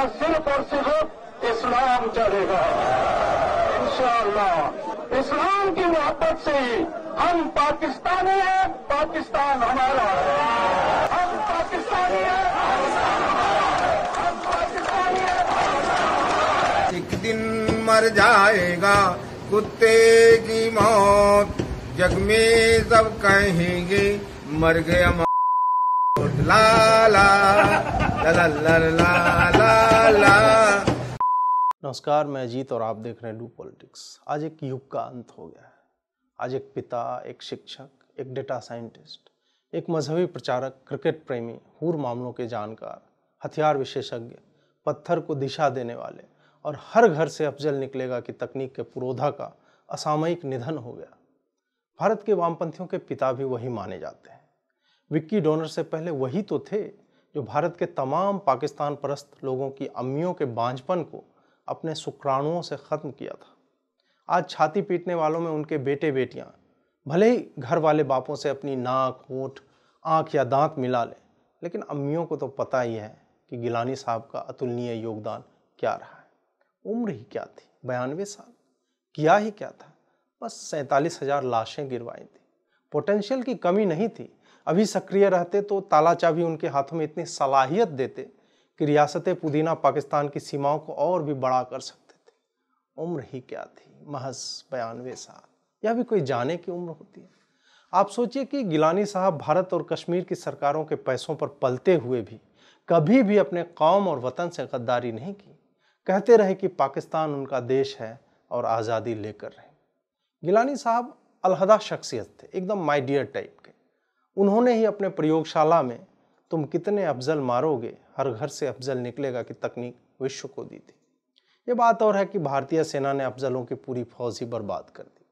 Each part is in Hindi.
यहाँ सिर्फ और सिर्फ इस्लाम चलेगा इंशाल्लाह इस्लाम की मोहब्बत से ही हम पाकिस्तानी हैं पाकिस्तान हमारा है हम पाकिस्तानी हैं हम पाकिस्तानी हैं एक दिन मर जाएगा कुत्ते की मौत जग में सब कहेंगे मर गया la la la la la la la la नमस्कार मैं अजीत और आप देख रहे हैं डू पॉलिटिक्स आज एक युग का अंत हो गया है आज एक पिता एक शिक्षक एक डेटा साइंटिस्ट एक मजहबी प्रचारक क्रिकेट प्रेमी हूर मामलों के जानकार हथियार विशेषज्ञ पत्थर को दिशा देने वाले और हर घर से अफजल निकलेगा कि तकनीक के पुरोधा का असामयिक निधन हो गया भारत के वामपंथियों के पिता भी वही माने जाते हैं विक्की डोनर से पहले वही तो थे जो भारत के तमाम पाकिस्तान परस्त लोगों की अम्मियों के बांझपन को अपने शुक्राणुओं से ख़त्म किया था आज छाती पीटने वालों में उनके बेटे बेटियां भले ही घर वाले बापों से अपनी नाक होठ आँख या दांत मिला लें लेकिन अम्मियों को तो पता ही है कि गिलानी साहब का अतुलनीय योगदान क्या रहा है उम्र ही क्या थी बयानवे साल किया ही क्या था बस सैंतालीस हजार लाशें गिरवाई थी पोटेंशियल की कमी नहीं थी अभी सक्रिय रहते तो ताला चाबी उनके हाथों में इतनी सलाहियत देते कि रियासत पुदीना पाकिस्तान की सीमाओं को और भी बड़ा कर सकते थे उम्र ही क्या थी महज बयानवे साल या भी कोई जाने की उम्र होती है आप सोचिए कि गिलानी साहब भारत और कश्मीर की सरकारों के पैसों पर पलते हुए भी कभी भी अपने कौम और वतन से गद्दारी नहीं की कहते रहे कि पाकिस्तान उनका देश है और आज़ादी लेकर रहे गिलानी साहब अलहदा शख्सियत थे एकदम माई डियर टाइप उन्होंने ही अपने प्रयोगशाला में तुम कितने अफजल मारोगे हर घर से अफजल निकलेगा कि तकनीक विश्व को दी थी ये बात और है कि भारतीय सेना ने अफजलों की पूरी फौज ही बर्बाद कर दी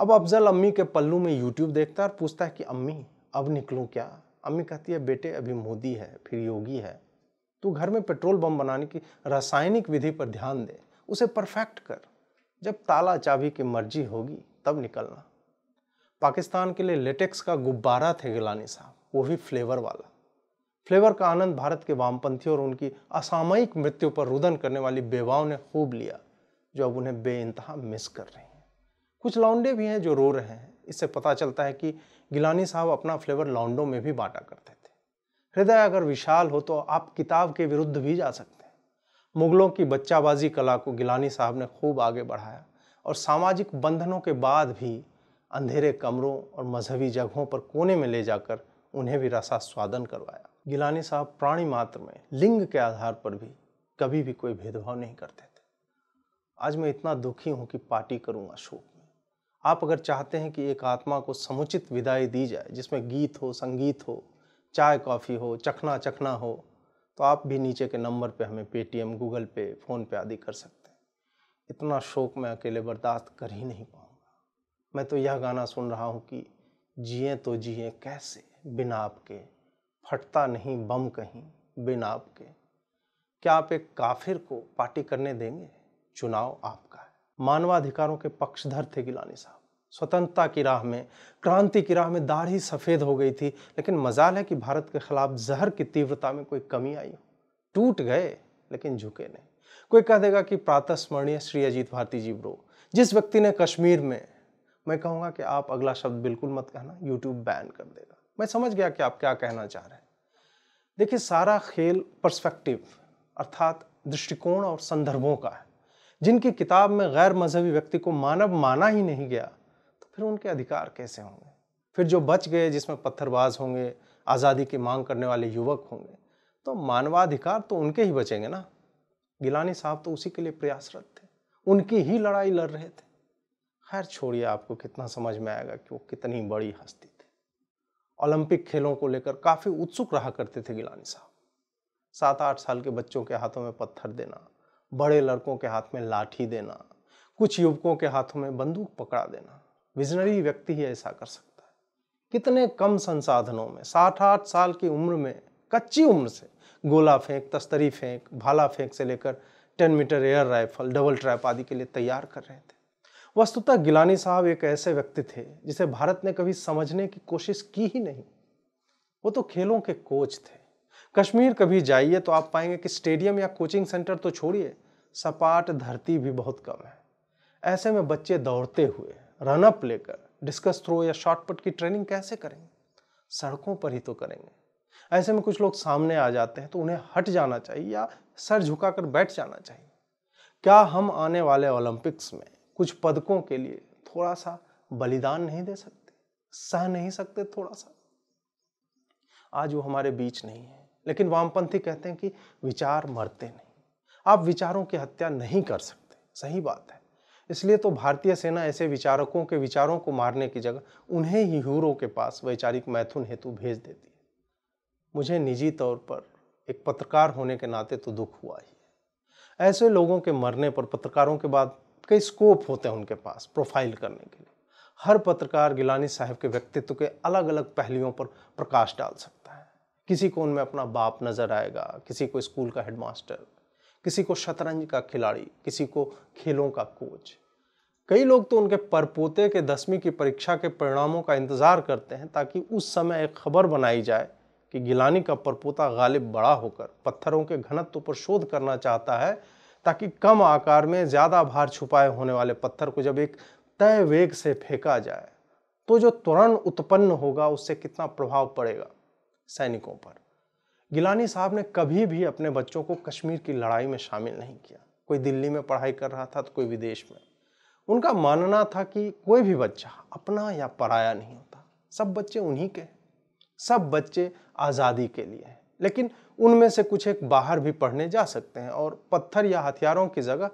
अब अफजल अम्मी के पल्लू में यूट्यूब देखता है और पूछता है कि अम्मी अब निकलूँ क्या अम्मी कहती है बेटे अभी मोदी है फिर योगी है तू घर में पेट्रोल बम बनाने की रासायनिक विधि पर ध्यान दे उसे परफेक्ट कर जब ताला चाबी की मर्जी होगी तब निकलना पाकिस्तान के लिए लेटेक्स का गुब्बारा थे गिलानी साहब वो भी फ्लेवर वाला फ्लेवर का आनंद भारत के वामपंथियों और उनकी असामयिक मृत्यु पर रुदन करने वाली बेवाओं ने खूब लिया जो अब उन्हें बे मिस कर रही हैं कुछ लाउंडे भी हैं जो रो रहे हैं इससे पता चलता है कि गिलानी साहब अपना फ्लेवर लाउंडो में भी बांटा करते थे हृदय अगर विशाल हो तो आप किताब के विरुद्ध भी जा सकते हैं मुगलों की बच्चाबाजी कला को गिलानी साहब ने खूब आगे बढ़ाया और सामाजिक बंधनों के बाद भी अंधेरे कमरों और मजहबी जगहों पर कोने में ले जाकर उन्हें भी रसा स्वादन करवाया गिलानी साहब प्राणी मात्र में लिंग के आधार पर भी कभी भी कोई भेदभाव नहीं करते थे आज मैं इतना दुखी हूँ कि पार्टी करूँगा शोक में आप अगर चाहते हैं कि एक आत्मा को समुचित विदाई दी जाए जिसमें गीत हो संगीत हो चाय कॉफ़ी हो चखना चखना हो तो आप भी नीचे के नंबर पे हमें पेटीएम गूगल पे फ़ोनपे आदि कर सकते हैं इतना शोक मैं अकेले बर्दाश्त कर ही नहीं पाऊँ मैं तो यह गाना सुन रहा हूँ कि जिए तो जिए कैसे बिना आपके फटता नहीं बम कहीं बिना आपके क्या आप एक काफिर को पार्टी करने देंगे चुनाव आपका है मानवाधिकारों के पक्षधर थे गिलानी साहब स्वतंत्रता की राह में क्रांति की राह में दाढ़ी सफ़ेद हो गई थी लेकिन मजाल है कि भारत के खिलाफ जहर की तीव्रता में कोई कमी आई हो टूट गए लेकिन झुके नहीं कोई कह देगा कि प्रातः स्मरणीय श्री अजीत भारती जी ब्रो जिस व्यक्ति ने कश्मीर में मैं कहूँगा कि आप अगला शब्द बिल्कुल मत कहना यूट्यूब बैन कर देगा मैं समझ गया कि आप क्या कहना चाह रहे हैं देखिए सारा खेल परस्पेक्टिव अर्थात दृष्टिकोण और संदर्भों का है जिनकी किताब में गैर मजहबी व्यक्ति को मानव माना ही नहीं गया तो फिर उनके अधिकार कैसे होंगे फिर जो बच गए जिसमें पत्थरबाज होंगे आज़ादी की मांग करने वाले युवक होंगे तो मानवाधिकार तो उनके ही बचेंगे ना गिलानी साहब तो उसी के लिए प्रयासरत थे उनकी ही लड़ाई लड़ रहे थे खैर छोड़िए आपको कितना समझ में आएगा कि वो कितनी बड़ी हस्ती थी ओलंपिक खेलों को लेकर काफ़ी उत्सुक रहा करते थे गिलानी साहब सात आठ साल के बच्चों के हाथों में पत्थर देना बड़े लड़कों के हाथ में लाठी देना कुछ युवकों के हाथों में बंदूक पकड़ा देना विजनरी व्यक्ति ही ऐसा कर सकता है कितने कम संसाधनों में साठ आठ साल की उम्र में कच्ची उम्र से गोला फेंक तस्तरी फेंक भाला फेंक से लेकर ten metre air rifle double trap आदि के लिए तैयार कर रहे थे वस्तुतः गिलानी साहब एक ऐसे व्यक्ति थे जिसे भारत ने कभी समझने की कोशिश की ही नहीं वो तो खेलों के कोच थे कश्मीर कभी जाइए तो आप पाएंगे कि स्टेडियम या कोचिंग सेंटर तो छोड़िए सपाट धरती भी बहुत कम है ऐसे में बच्चे दौड़ते हुए रनअप लेकर डिस्कस थ्रो या शॉर्टपट की ट्रेनिंग कैसे करेंगे सड़कों पर ही तो करेंगे ऐसे में कुछ लोग सामने आ जाते हैं तो उन्हें हट जाना चाहिए या सर झुकाकर बैठ जाना चाहिए क्या हम आने वाले ओलंपिक्स में कुछ पदकों के लिए थोड़ा सा बलिदान नहीं दे सकते सह नहीं सकते थोड़ा सा आज वो हमारे बीच नहीं है लेकिन वामपंथी कहते हैं कि विचार मरते नहीं आप विचारों की हत्या नहीं कर सकते सही बात है इसलिए तो भारतीय सेना ऐसे विचारकों के विचारों को मारने की जगह उन्हें ही हूरो के पास वैचारिक मैथुन हेतु भेज देती है मुझे निजी तौर पर एक पत्रकार होने के नाते तो दुख हुआ ही है ऐसे लोगों के मरने पर पत्रकारों के बाद के स्कोप होते हैं उनके पास प्रोफाइल करने के लिए हर पत्रकार गिलानी साहब के व्यक्तित्व के अलग अलग पहलुओं पर प्रकाश डाल सकता है किसी को उनमें अपना बाप नज़र आएगा किसी को स्कूल का हेडमास्टर किसी को शतरंज का खिलाड़ी किसी को खेलों का कोच कई लोग तो उनके परपोते के दसवीं की परीक्षा के परिणामों का इंतज़ार करते हैं ताकि उस समय एक खबर बनाई जाए कि गिलानी का परपोता गालिब बड़ा होकर पत्थरों के घनत्व पर शोध करना चाहता है ताकि कम आकार में ज़्यादा भार छुपाए होने वाले पत्थर को जब एक तय वेग से फेंका जाए तो जो तुरंत उत्पन्न होगा उससे कितना प्रभाव पड़ेगा सैनिकों पर गिलानी साहब ने कभी भी अपने बच्चों को कश्मीर की लड़ाई में शामिल नहीं किया कोई दिल्ली में पढ़ाई कर रहा था तो कोई विदेश में उनका मानना था कि कोई भी बच्चा अपना या पराया नहीं होता सब बच्चे उन्हीं के सब बच्चे आज़ादी के लिए हैं लेकिन उनमें से कुछ एक बाहर भी पढ़ने जा सकते हैं और पत्थर या हथियारों की जगह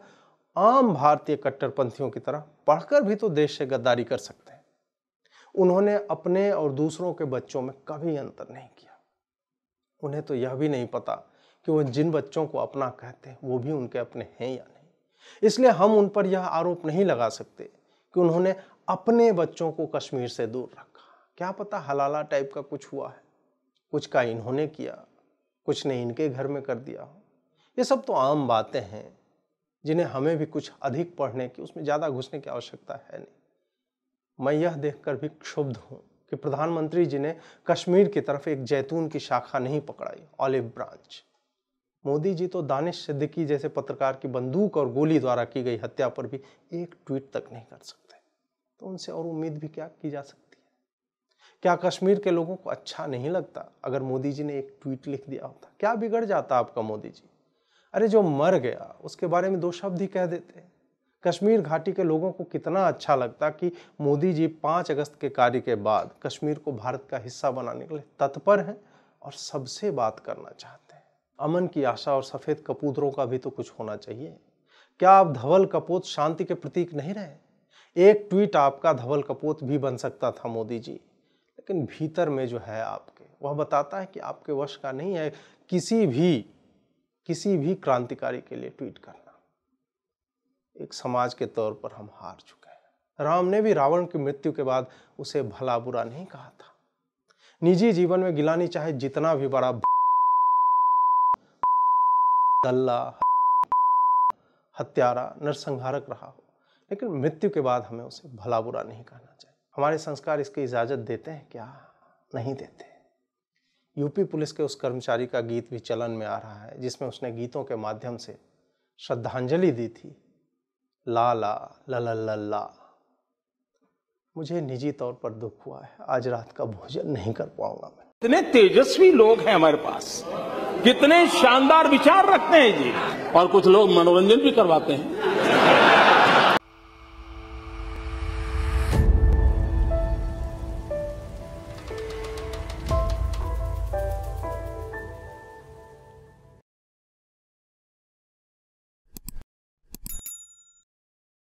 आम भारतीय कट्टरपंथियों की तरह पढ़कर भी तो देश से गद्दारी कर सकते हैं उन्होंने अपने और दूसरों के बच्चों में कभी अंतर नहीं किया उन्हें तो यह भी नहीं पता कि वो जिन बच्चों को अपना कहते हैं वो भी उनके अपने हैं या नहीं इसलिए हम उन पर यह आरोप नहीं लगा सकते कि उन्होंने अपने बच्चों को कश्मीर से दूर रखा क्या पता हलाला टाइप का कुछ हुआ है कुछ का इन्होंने किया कुछ ने इनके घर में कर दिया ये सब तो आम बातें हैं जिन्हें हमें भी कुछ अधिक पढ़ने की उसमें ज़्यादा घुसने की आवश्यकता है नहीं मैं यह देखकर भी क्षुब्ध हूँ कि प्रधानमंत्री जी ने कश्मीर की तरफ एक जैतून की शाखा नहीं पकड़ाई ऑलिव ब्रांच मोदी जी तो दानिश सिद्दीकी जैसे पत्रकार की बंदूक और गोली द्वारा की गई हत्या पर भी एक ट्वीट तक नहीं कर सकते तो उनसे और उम्मीद भी क्या की जा सकती क्या कश्मीर के लोगों को अच्छा नहीं लगता अगर मोदी जी ने एक ट्वीट लिख दिया होता क्या बिगड़ जाता आपका मोदी जी अरे जो मर गया उसके बारे में दो शब्द ही कह देते कश्मीर घाटी के लोगों को कितना अच्छा लगता कि मोदी जी पाँच अगस्त के कार्य के बाद कश्मीर को भारत का हिस्सा बनाने के लिए तत्पर हैं और सबसे बात करना चाहते हैं अमन की आशा और सफ़ेद कपूतरों का भी तो कुछ होना चाहिए क्या आप धवल कपूत शांति के प्रतीक नहीं रहे एक ट्वीट आपका धवल कपूत भी बन सकता था मोदी जी लेकिन भीतर में जो है आपके वह बताता है कि आपके वश का नहीं है किसी भी किसी भी क्रांतिकारी के लिए ट्वीट करना एक समाज के तौर पर हम हार चुके हैं राम ने भी रावण की मृत्यु के बाद उसे भला बुरा नहीं कहा था निजी जीवन में गिलानी चाहे जितना भी बड़ा दल्ला हत्यारा नरसंहारक रहा हो लेकिन मृत्यु के बाद हमें उसे भला बुरा नहीं कहना चाहिए हमारे संस्कार इसकी इजाज़त देते हैं क्या नहीं देते यूपी पुलिस के उस कर्मचारी का गीत भी चलन में आ रहा है जिसमें उसने गीतों के माध्यम से श्रद्धांजलि दी थी ला ला लला लल्ला मुझे निजी तौर पर दुख हुआ है आज रात का भोजन नहीं कर पाऊंगा मैं इतने तेजस्वी लोग हैं हमारे पास कितने शानदार विचार रखते हैं जी और कुछ लोग मनोरंजन भी करवाते हैं